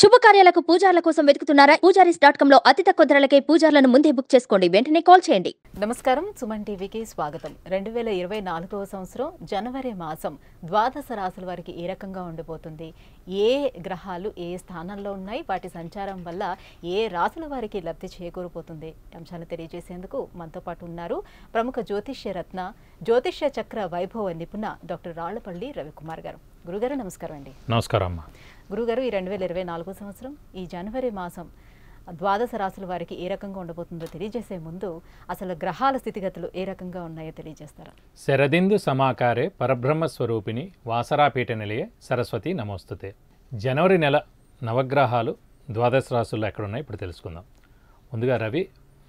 శుభకార్యాలకు పూజార్ల కోసం వెతుకుతున్నారా Poojaris dot com లో అతి తక్కువ ధరలకే పూజార్లను ముందే బుక్ చేసుకోండి వెంటనే కాల్ చేయండి నమస్కారం సుమన్ టీవీకి స్వాగతం రెండు వేల ఇరవై నాలుగవ సంవత్సరం జనవరి మాసం ద్వాదశ రాసుల వారికి ఏ రకంగా ఉండిపోతుంది ఏ గ్రహాలు ఏ స్థానంలో ఉన్నాయి వాటి సంచారం వల్ల ఏ రాసుల వారికి లబ్ధి చేకూరిపోతుంది అంశాలు తెలియజేసేందుకు మనతో పాటు ఉన్నారు ప్రముఖ జ్యోతిష్య రత్న జ్యోతిష్య చక్ర వైభవ నిపుణ డాక్టర్ రాళ్లపల్లి రవికుమార్ గారు గురుగారు నమస్కారం అండి నమస్కారం అమ్మా గురుగారు ఈ రెండు వేల ఇరవై నాలుగో సంవత్సరం ఈ జనవరి మాసం ద్వాదశ రాశుల వారికి ఏ రకంగా ఉండబోతుందో తెలియజేసే ముందు అసలు గ్రహాల స్థితిగతులు ఏ రకంగా ఉన్నాయో తెలియజేస్తారా శరదిందు సమాకారే పరబ్రహ్మ స్వరూపిణి వాసరాపీఠ నిలయే సరస్వతి నమోస్తుతే జనవరి నెల నవగ్రహాలు ద్వాదశ ఎక్కడ ఉన్నాయి ఇప్పుడు తెలుసుకుందాం ముందుగా రవి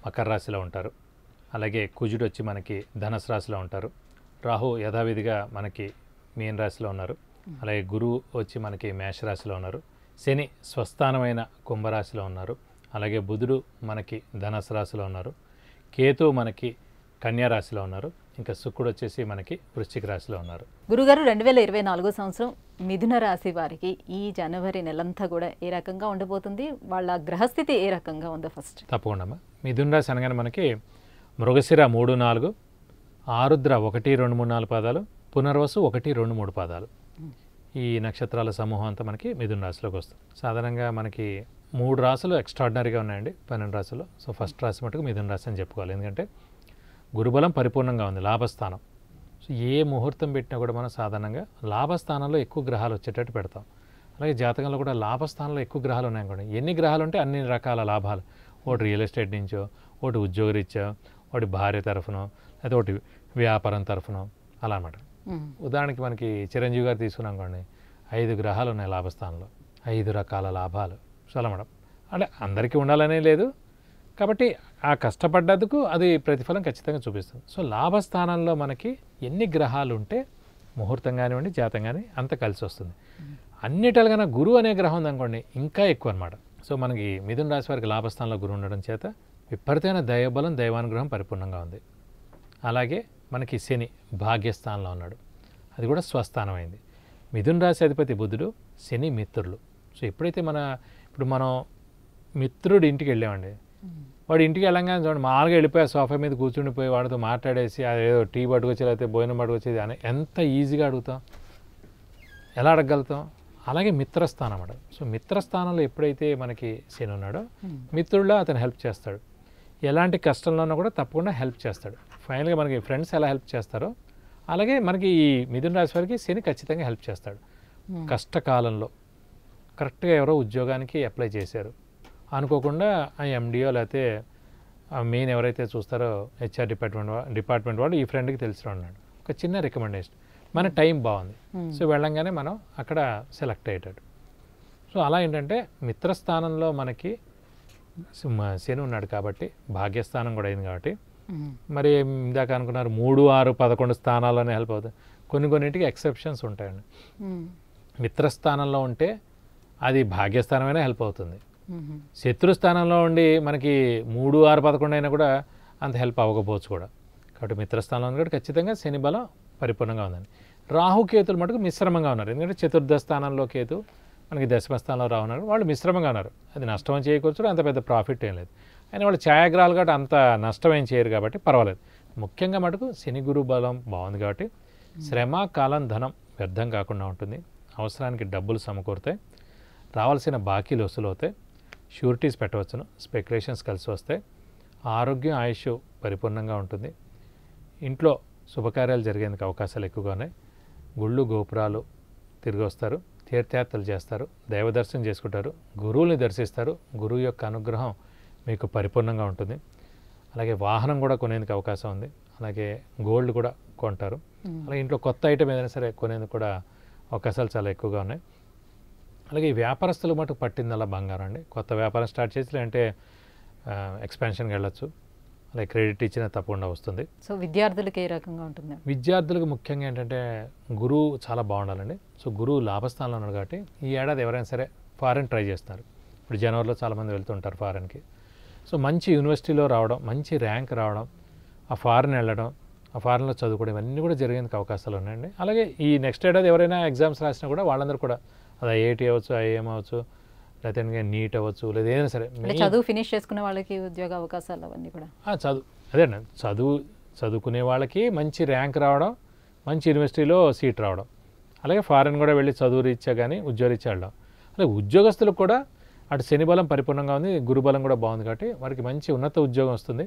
మకర రాశిలో ఉంటారు అలాగే కుజుడు వచ్చి మనకి ధనసు రాశిలో ఉంటారు రాహు యథావిధిగా మనకి మీన రాశిలో ఉన్నారు అలాగే గురువు వచ్చి మనకి మేషరాశిలో ఉన్నారు శని స్వస్థానమైన కుంభరాశిలో ఉన్నారు అలాగే బుధుడు మనకి ధనసు రాశిలో ఉన్నారు కేతు మనకి కన్యారాశిలో ఉన్నారు ఇంకా శుక్రుడు వచ్చేసి మనకి వృశ్చిక రాశిలో ఉన్నారు గురుగారు రెండు వేల ఇరవై నాలుగో సంవత్సరం మిథున రాశి వారికి ఈ జనవరి నెలంతా కూడా ఏ రకంగా ఉండబోతుంది వాళ్ళ గ్రహస్థితి ఏ రకంగా ఉందో ఫస్ట్ తప్పకుండా మిథున రాశి అనగానే మనకి మృగశిర మూడు నాలుగు ఆరుద్ర ఒకటి రెండు మూడు నాలుగు పాదాలు పునర్వసు ఒకటి రెండు మూడు పాదాలు ఈ నక్షత్రాల సమూహం అంతా మనకి మిథున రాశిలోకి వస్తుంది సాధారణంగా మనకి మూడు రాశులు ఎక్స్ట్రాడినరీగా ఉన్నాయండి పన్నెండు రాశులు సో ఫస్ట్ రాశి మటుకు మిథున రాశి అని చెప్పుకోవాలి ఎందుకంటే గురుబలం పరిపూర్ణంగా ఉంది లాభస్థానం సో ఏ ముహూర్తం పెట్టినా కూడా మనం సాధారణంగా లాభస్థానంలో ఎక్కువ గ్రహాలు వచ్చేటట్టు పెడతాం అలాగే జాతకంలో కూడా లాభస్థానంలో ఎక్కువ గ్రహాలు కూడా ఎన్ని గ్రహాలు ఉంటే అన్ని రకాల లాభాలు ఒకటి రియల్ ఎస్టేట్ నుంచో ఒకటి ఉద్యోగరీత్యా ఒకటి భార్య తరఫునో లేకపోతే ఒకటి వ్యాపారం తరఫునో అలా అన్నమాట ఉదాహరణకి మనకి చిరంజీవి గారు తీసుకున్నాం కానీ ఐదు గ్రహాలు ఉన్నాయి లాభస్థానంలో ఐదు రకాల లాభాలు మేడం అంటే అందరికీ ఉండాలనే లేదు కాబట్టి ఆ కష్టపడ్డందుకు అది ప్రతిఫలం ఖచ్చితంగా చూపిస్తుంది సో లాభస్థానంలో మనకి ఎన్ని గ్రహాలు ఉంటే ముహూర్తం కానివ్వండి జాతం కానీ అంత కలిసి వస్తుంది అన్నిటలుగా గురువు అనే గ్రహం ఉందనుకోండి ఇంకా ఎక్కువ అనమాట సో మనకి మిథున రాశి వారికి లాభస్థానంలో గురువు ఉండడం చేత విపరీతమైన దైవబలం దైవానుగ్రహం పరిపూర్ణంగా ఉంది అలాగే మనకి శని భాగ్యస్థానంలో ఉన్నాడు అది కూడా స్వస్థానమైంది మిథున్ రాశి అధిపతి బుధుడు శని మిత్రులు సో ఎప్పుడైతే మన ఇప్పుడు మనం మిత్రుడు ఇంటికి వెళ్ళామండి వాడు ఇంటికి వెళ్ళంగానే చూడండి మామూలుగా వెళ్ళిపోయి సోఫా మీద కూర్చుండిపోయి వాడితో మాట్లాడేసి ఏదో టీ పట్టుకొచ్చి లేకపోతే భోజనం పట్టుకొచ్చేది అని ఎంత ఈజీగా అడుగుతాం ఎలా అడగలుగుతాం అలాగే మిత్రస్థానం అన్నమాట సో మిత్రస్థానంలో ఎప్పుడైతే మనకి శని ఉన్నాడో మిత్రుల్లో అతను హెల్ప్ చేస్తాడు ఎలాంటి కష్టంలోనూ కూడా తప్పకుండా హెల్ప్ చేస్తాడు ఫైనల్గా మనకి ఫ్రెండ్స్ ఎలా హెల్ప్ చేస్తారో అలాగే మనకి ఈ మిథున రాశి వారికి శని ఖచ్చితంగా హెల్ప్ చేస్తాడు hmm. కష్టకాలంలో కరెక్ట్గా ఎవరో ఉద్యోగానికి అప్లై చేశారు అనుకోకుండా ఆ ఎండిఓ లేకపోతే మెయిన్ ఎవరైతే చూస్తారో హెచ్ఆర్ డిపార్ట్మెంట్ డిపార్ట్మెంట్ వాళ్ళు ఈ ఫ్రెండ్కి తెలిసిన ఉన్నాడు ఒక చిన్న రికమెండేషన్ మన hmm. టైం బాగుంది hmm. సో వెళ్ళంగానే మనం అక్కడ సెలెక్ట్ అయ్యేటట్టు సో అలా ఏంటంటే మిత్రస్థానంలో మనకి శని ఉన్నాడు కాబట్టి భాగ్యస్థానం కూడా అయింది కాబట్టి మరి ఇందాక అనుకున్నారు మూడు ఆరు పదకొండు స్థానాల్లోనే హెల్ప్ అవుతుంది కొన్ని కొన్నింటికి ఎక్సెప్షన్స్ ఉంటాయండి మిత్రస్థానంలో ఉంటే అది భాగ్యస్థానమైనా హెల్ప్ అవుతుంది స్థానంలో ఉండి మనకి మూడు ఆరు పదకొండు అయినా కూడా అంత హెల్ప్ అవ్వకపోవచ్చు కూడా కాబట్టి మిత్రస్థానంలో కూడా ఖచ్చితంగా శని బలం పరిపూర్ణంగా ఉందండి రాహుకేతులు మటుకు మిశ్రమంగా ఉన్నారు ఎందుకంటే చతుర్థ స్థానంలో కేతు మనకి దశమ స్థానంలో రావున్నారు వాళ్ళు మిశ్రమంగా ఉన్నారు అది నష్టం చేయకూడదు అంత పెద్ద ప్రాఫిట్ ఏం లేదు కానీ వాళ్ళు ఛాయాగ్రహాలు కాబట్టి అంత నష్టం చేయరు కాబట్టి పర్వాలేదు ముఖ్యంగా మటుకు శని గురు బలం బాగుంది కాబట్టి శ్రమ కాలం ధనం వ్యర్థం కాకుండా ఉంటుంది అవసరానికి డబ్బులు సమకూరుతాయి రావాల్సిన బాకీలు వసూలు అవుతాయి షూరిటీస్ పెట్టవచ్చును స్పెక్యులేషన్స్ కలిసి వస్తాయి ఆరోగ్యం ఆయుష్ పరిపూర్ణంగా ఉంటుంది ఇంట్లో శుభకార్యాలు జరిగేందుకు అవకాశాలు ఎక్కువగా ఉన్నాయి గుళ్ళు గోపురాలు తిరిగి వస్తారు తీర్థయాత్రలు చేస్తారు దైవదర్శనం చేసుకుంటారు గురువుని దర్శిస్తారు గురువు యొక్క అనుగ్రహం మీకు పరిపూర్ణంగా ఉంటుంది అలాగే వాహనం కూడా కొనేందుకు అవకాశం ఉంది అలాగే గోల్డ్ కూడా కొంటారు అలాగే ఇంట్లో కొత్త ఐటెం ఏదైనా సరే కొనేందుకు కూడా అవకాశాలు చాలా ఎక్కువగా ఉన్నాయి అలాగే ఈ వ్యాపారస్తులు మటుకు పట్టింది అలా బంగారం అండి కొత్త వ్యాపారం స్టార్ట్ చేసి లేదంటే ఎక్స్పాన్షన్కి వెళ్ళచ్చు అలాగే క్రెడిట్ ఇచ్చినా తప్పకుండా వస్తుంది సో విద్యార్థులకు ఏ రకంగా ఉంటుంది విద్యార్థులకు ముఖ్యంగా ఏంటంటే గురువు చాలా బాగుండాలండి సో గురువు లాభస్థానంలో ఉన్నాడు కాబట్టి ఈ ఏడాది ఎవరైనా సరే ఫారెన్ ట్రై చేస్తున్నారు ఇప్పుడు జనవరిలో చాలామంది వెళ్తుంటారు ఫారెన్కి సో మంచి యూనివర్సిటీలో రావడం మంచి ర్యాంక్ రావడం ఆ ఫారెన్ వెళ్ళడం ఆ ఫారెన్లో చదువుకోవడం ఇవన్నీ కూడా జరిగేందుకు అవకాశాలు ఉన్నాయండి అలాగే ఈ నెక్స్ట్ ఏడాది ఎవరైనా ఎగ్జామ్స్ రాసినా కూడా వాళ్ళందరూ కూడా అది ఐఐటి అవ్వచ్చు ఐఏఎం అవ్వచ్చు లేకపోతే నీట్ అవ్వచ్చు లేదా ఏదైనా సరే చదువు ఫినిష్ చేసుకునే వాళ్ళకి ఉద్యోగ అవకాశాలు అవన్నీ కూడా చదువు అదేనండి చదువు చదువుకునే వాళ్ళకి మంచి ర్యాంక్ రావడం మంచి యూనివర్సిటీలో సీట్ రావడం అలాగే ఫారెన్ కూడా వెళ్ళి చదువు రీత్యా కానీ ఉద్యోగ రీత్యా వెళ్ళడం అలాగే ఉద్యోగస్తులకు కూడా అటు శనిబలం పరిపూర్ణంగా ఉంది గురుబలం కూడా బాగుంది కాబట్టి వారికి మంచి ఉన్నత ఉద్యోగం వస్తుంది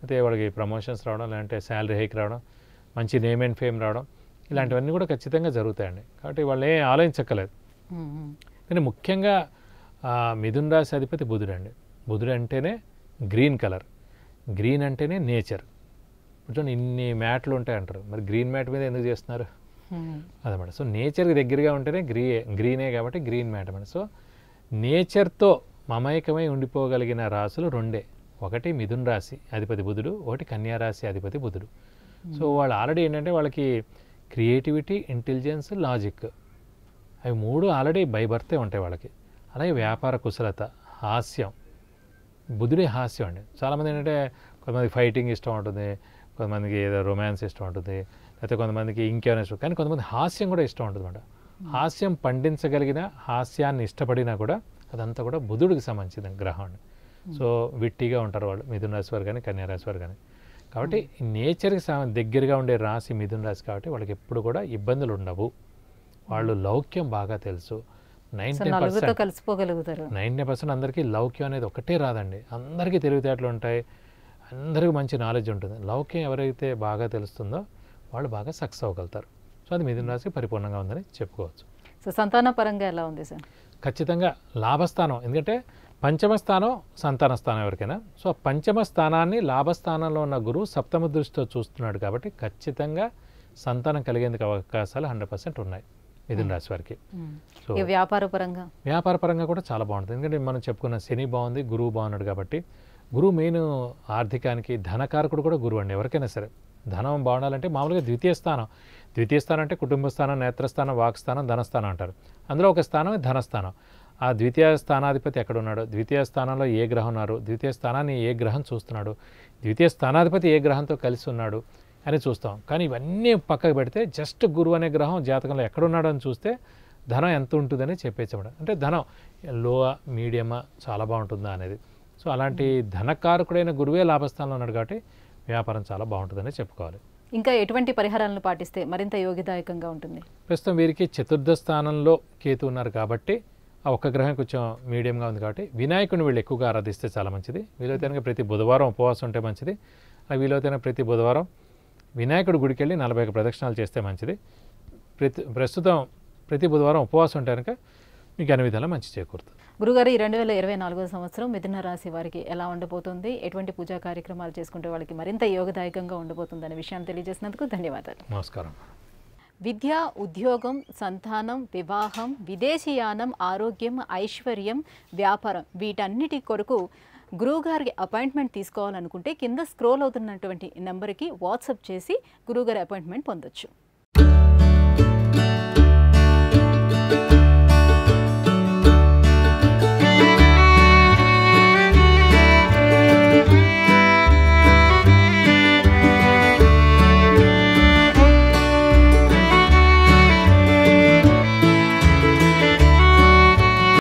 అయితే వాడికి ప్రమోషన్స్ రావడం లేదంటే శాలరీ హైక్ రావడం మంచి నేమ్ అండ్ ఫేమ్ రావడం ఇలాంటివన్నీ కూడా ఖచ్చితంగా జరుగుతాయండి కాబట్టి వాళ్ళు ఏం ఆలోచించక్కలేదు కానీ ముఖ్యంగా మిథున్ రాశి అధిపతి బుధుడు అండి బుధుడు అంటేనే గ్రీన్ కలర్ గ్రీన్ అంటేనే నేచర్ చూడండి ఇన్ని మ్యాట్లు ఉంటాయి అంటారు మరి గ్రీన్ మ్యాట్ మీద ఎందుకు చేస్తున్నారు అదమాట సో నేచర్కి దగ్గరగా ఉంటేనే గ్రీ గ్రీనే కాబట్టి గ్రీన్ మ్యాట్ అనమాట సో నేచర్తో మమైకమై ఉండిపోగలిగిన రాసులు రెండే ఒకటి మిథున్ రాశి అధిపతి బుధుడు ఒకటి కన్యారాశి అధిపతి బుధుడు సో వాళ్ళు ఆల్రెడీ ఏంటంటే వాళ్ళకి క్రియేటివిటీ ఇంటెలిజెన్స్ లాజిక్ అవి మూడు ఆల్రెడీ బై ఉంటాయి వాళ్ళకి అలాగే వ్యాపార కుశలత హాస్యం బుధుడి హాస్యం అండి చాలామంది ఏంటంటే కొంతమంది ఫైటింగ్ ఇష్టం ఉంటుంది కొంతమందికి ఏదో రొమాన్స్ ఇష్టం ఉంటుంది లేకపోతే కొంతమందికి ఇంకేమైనా ఇష్టం కానీ కొంతమంది హాస్యం కూడా ఇష్టం ఉంటుంది అంట హాస్యం పండించగలిగిన హాస్యాన్ని ఇష్టపడినా కూడా అదంతా కూడా బుధుడికి సంబంధించిన గ్రహం hmm. సో విట్టిగా ఉంటారు వాళ్ళు మిథున రాశి వారు కానీ కన్యారాశి వారు కానీ కాబట్టి నేచర్కి దగ్గరగా ఉండే రాశి మిథున రాశి కాబట్టి వాళ్ళకి ఎప్పుడు కూడా ఇబ్బందులు ఉండవు వాళ్ళు hmm. లౌక్యం బాగా తెలుసు నైంటీ పర్సెంట్ నైంటీ పర్సెంట్ అందరికీ లౌక్యం అనేది ఒకటే రాదండి అందరికీ తెలివితేటలు ఉంటాయి అందరికీ మంచి నాలెడ్జ్ ఉంటుంది లౌక్యం ఎవరైతే బాగా తెలుస్తుందో వాళ్ళు బాగా సక్సెస్ అవ్వగలుగుతారు సో అది మిథున రాశికి పరిపూర్ణంగా ఉందని చెప్పుకోవచ్చు సో సంతాన పరంగా ఎలా ఉంది సార్ ఖచ్చితంగా లాభస్థానం ఎందుకంటే పంచమ స్థానం సంతాన స్థానం ఎవరికైనా సో పంచమ స్థానాన్ని లాభస్థానంలో ఉన్న గురువు సప్తమ దృష్టితో చూస్తున్నాడు కాబట్టి ఖచ్చితంగా సంతానం కలిగేందుకు అవకాశాలు హండ్రెడ్ పర్సెంట్ ఉన్నాయి మిథున రాశి వారికి సో వ్యాపార పరంగా వ్యాపార పరంగా కూడా చాలా బాగుంటుంది ఎందుకంటే మనం చెప్పుకున్న శని బాగుంది గురువు బాగున్నాడు కాబట్టి గురువు మెయిన్ ఆర్థికానికి ధనకారకుడు కూడా గురువు అండి ఎవరికైనా సరే ధనం బాగుండాలంటే మామూలుగా ద్వితీయ స్థానం ద్వితీయ స్థానం అంటే కుటుంబ స్థానం నేత్రస్థానం వాక్స్థానం ధనస్థానం అంటారు అందులో ఒక స్థానం ధనస్థానం ఆ ద్వితీయ స్థానాధిపతి ఎక్కడ ఉన్నాడు ద్వితీయ స్థానంలో ఏ గ్రహం ఉన్నారు ద్వితీయ స్థానాన్ని ఏ గ్రహం చూస్తున్నాడు ద్వితీయ స్థానాధిపతి ఏ గ్రహంతో కలిసి ఉన్నాడు అని చూస్తాం కానీ ఇవన్నీ పక్కకు పెడితే జస్ట్ గురువు అనే గ్రహం జాతకంలో ఎక్కడున్నాడు అని చూస్తే ధనం ఎంత ఉంటుందని చెప్పేసాడు అంటే ధనం లో మీడియమా చాలా బాగుంటుందా అనేది సో అలాంటి ధనకారకుడైన గురువే లాభస్థానంలో ఉన్నాడు కాబట్టి వ్యాపారం చాలా బాగుంటుందని చెప్పుకోవాలి ఇంకా ఎటువంటి పరిహారాలను పాటిస్తే మరింత యోగిదాయకంగా ఉంటుంది ప్రస్తుతం వీరికి చతుర్థ స్థానంలో కేతు ఉన్నారు కాబట్టి ఆ ఒక్క గ్రహం కొంచెం మీడియంగా ఉంది కాబట్టి వినాయకుడిని వీళ్ళు ఎక్కువగా ఆరాధిస్తే చాలా మంచిది వీలైతేనక ప్రతి బుధవారం ఉపవాసం ఉంటే మంచిది వీలైతేనే ప్రతి బుధవారం వినాయకుడి గుడికి వెళ్ళి నలభై ప్రదక్షిణాలు చేస్తే మంచిది ప్రతి ప్రస్తుతం ప్రతి బుధవారం ఉపవాసం ఉంటే కనుక మీకు అన్ని విధాలు మంచి చేకూరుతుంది గురుగారు ఈ రెండు వేల ఇరవై నాలుగో సంవత్సరం మిథున రాశి వారికి ఎలా ఉండబోతుంది ఎటువంటి పూజా కార్యక్రమాలు చేసుకుంటే వాళ్ళకి మరింత యోగదాయకంగా ఉండబోతుంది అనే విషయాన్ని తెలియజేసినందుకు ధన్యవాదాలు నమస్కారం విద్య ఉద్యోగం సంతానం వివాహం విదేశీయానం ఆరోగ్యం ఐశ్వర్యం వ్యాపారం వీటన్నిటి కొరకు గురువుగారికి అపాయింట్మెంట్ తీసుకోవాలనుకుంటే కింద స్క్రోల్ అవుతున్నటువంటి నెంబర్కి వాట్సప్ చేసి గురువుగారి అపాయింట్మెంట్ పొందొచ్చు